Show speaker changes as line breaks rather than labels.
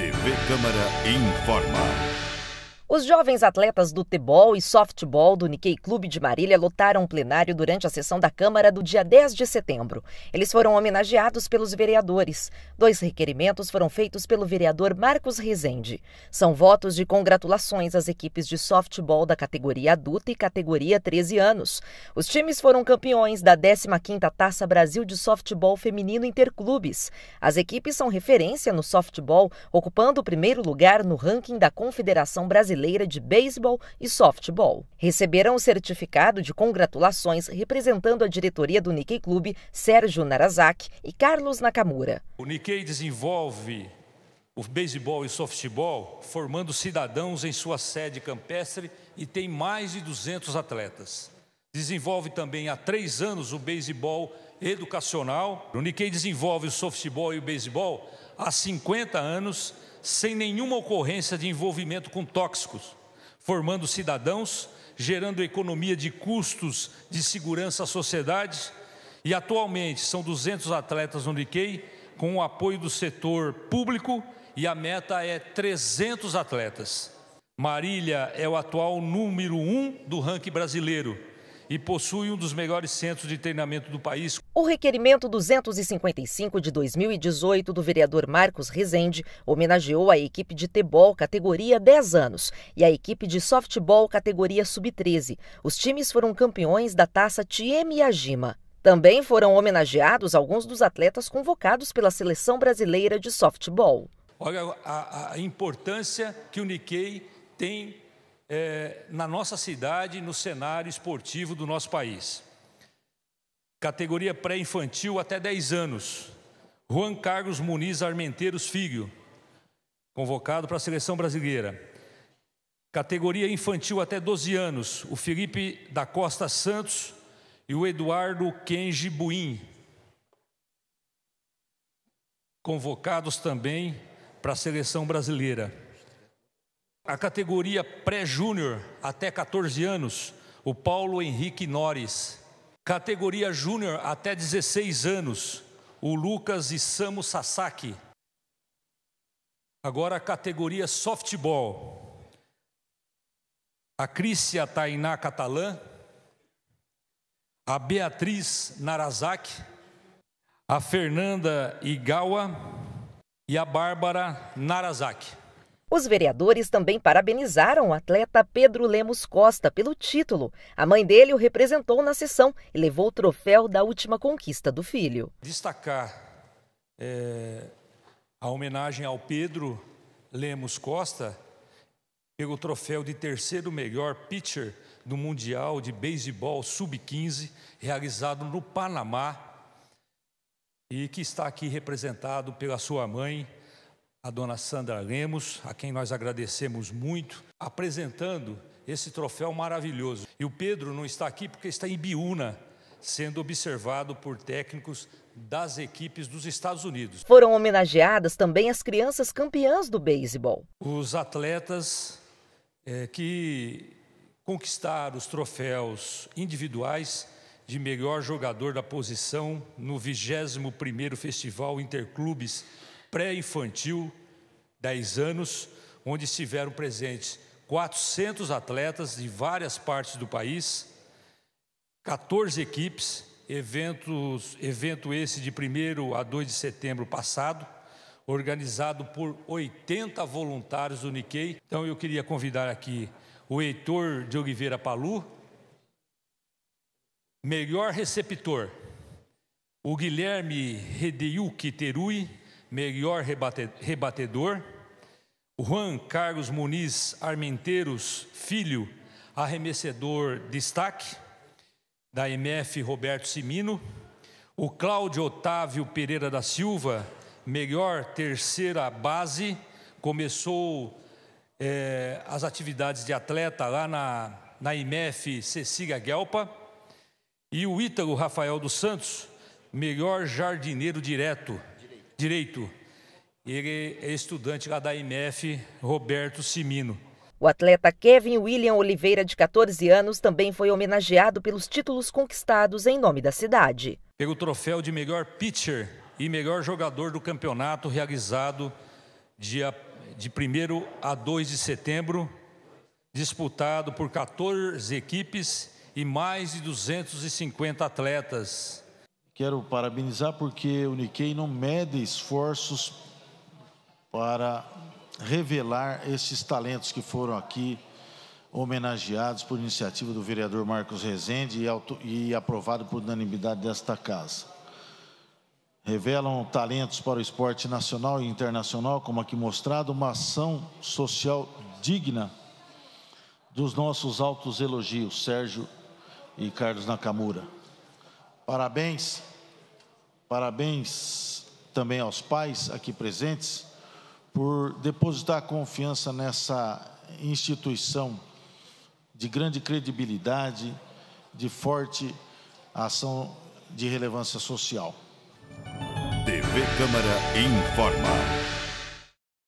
TV Câmara informa.
Os jovens atletas do tebol e softball do Nikkei Clube de Marília lotaram o plenário durante a sessão da Câmara do dia 10 de setembro. Eles foram homenageados pelos vereadores. Dois requerimentos foram feitos pelo vereador Marcos Rezende. São votos de congratulações às equipes de softball da categoria adulta e categoria 13 anos. Os times foram campeões da 15ª Taça Brasil de Softball Feminino Interclubes. As equipes são referência no softball, ocupando o primeiro lugar no ranking da Confederação Brasileira Brasileira de Beisebol e Softball. Receberão o certificado de congratulações representando a diretoria do Nikkei Clube, Sérgio Narazaki e Carlos Nakamura.
O Nikkei desenvolve o beisebol e softball formando cidadãos em sua sede campestre e tem mais de 200 atletas. Desenvolve também há três anos o beisebol educacional. O Nikkei desenvolve o softball e o beisebol há 50 anos sem nenhuma ocorrência de envolvimento com tóxicos, formando cidadãos, gerando economia de custos de segurança à sociedade. E atualmente são 200 atletas no Nikkei, com o apoio do setor público, e a meta é 300 atletas. Marília é o atual número um do ranking brasileiro e possui um dos melhores centros de treinamento
do país. O requerimento 255 de 2018 do vereador Marcos Rezende homenageou a equipe de tebol categoria 10 anos e a equipe de softball categoria sub-13. Os times foram campeões da taça Tiemi Ajima. Também foram homenageados alguns dos atletas convocados pela seleção brasileira de softball.
Olha a, a importância que o Nikkei tem é, na nossa cidade, no cenário esportivo do nosso país. Categoria pré-infantil até 10 anos. Juan Carlos Muniz Armenteiros Filho, convocado para a seleção brasileira. Categoria infantil até 12 anos, o Felipe da Costa Santos e o Eduardo Kenji Buin. Convocados também para a seleção brasileira. A categoria pré-júnior até 14 anos, o Paulo Henrique Nores. Categoria júnior até 16 anos, o Lucas e Samu Sasaki. Agora a categoria softball. A Crícia Tainá Catalã, a Beatriz Narazaki, a Fernanda Igawa e a Bárbara Narazaki.
Os vereadores também parabenizaram o atleta Pedro Lemos Costa pelo título. A mãe dele o representou na sessão e levou o troféu da última conquista do filho.
Destacar é, a homenagem ao Pedro Lemos Costa, pegou o troféu de terceiro melhor pitcher do Mundial de Beisebol Sub-15, realizado no Panamá, e que está aqui representado pela sua mãe, a dona Sandra Lemos, a quem nós agradecemos muito, apresentando esse troféu maravilhoso. E o Pedro não está aqui porque está em Biúna, sendo observado por técnicos das equipes dos Estados Unidos.
Foram homenageadas também as crianças campeãs do beisebol. Os atletas é, que
conquistaram os troféus individuais de melhor jogador da posição no 21º Festival Interclubes pré-infantil, 10 anos, onde estiveram presentes 400 atletas de várias partes do país, 14 equipes, eventos, evento esse de 1 a 2 de setembro passado, organizado por 80 voluntários do Nikkei. Então eu queria convidar aqui o Heitor de Oliveira Palu, melhor receptor, o Guilherme Redeyuki Terui, melhor rebatedor, Juan Carlos Muniz Armenteiros Filho, arremessador destaque, da MF Roberto Simino, o Cláudio Otávio Pereira da Silva, melhor terceira base, começou é, as atividades de atleta lá na, na IMEF Cecília Guelpa e o Ítalo Rafael dos Santos, melhor jardineiro direto, Direito. Ele é estudante lá da IMF, Roberto Simino.
O atleta Kevin William Oliveira, de 14 anos, também foi homenageado pelos títulos conquistados em nome da cidade.
Pelo troféu de melhor pitcher e melhor jogador do campeonato realizado dia de 1 a 2 de setembro, disputado por 14 equipes e mais de 250 atletas. Quero parabenizar porque o Nikkei não mede esforços
para revelar esses talentos que foram aqui homenageados por iniciativa do vereador Marcos Rezende e, auto, e aprovado por unanimidade desta casa. Revelam talentos para o esporte nacional e internacional, como aqui mostrado, uma ação social digna dos nossos altos elogios, Sérgio e Carlos Nakamura. Parabéns Parabéns também aos pais aqui presentes por depositar confiança nessa instituição de grande credibilidade, de forte ação de relevância social. TV Câmara informa.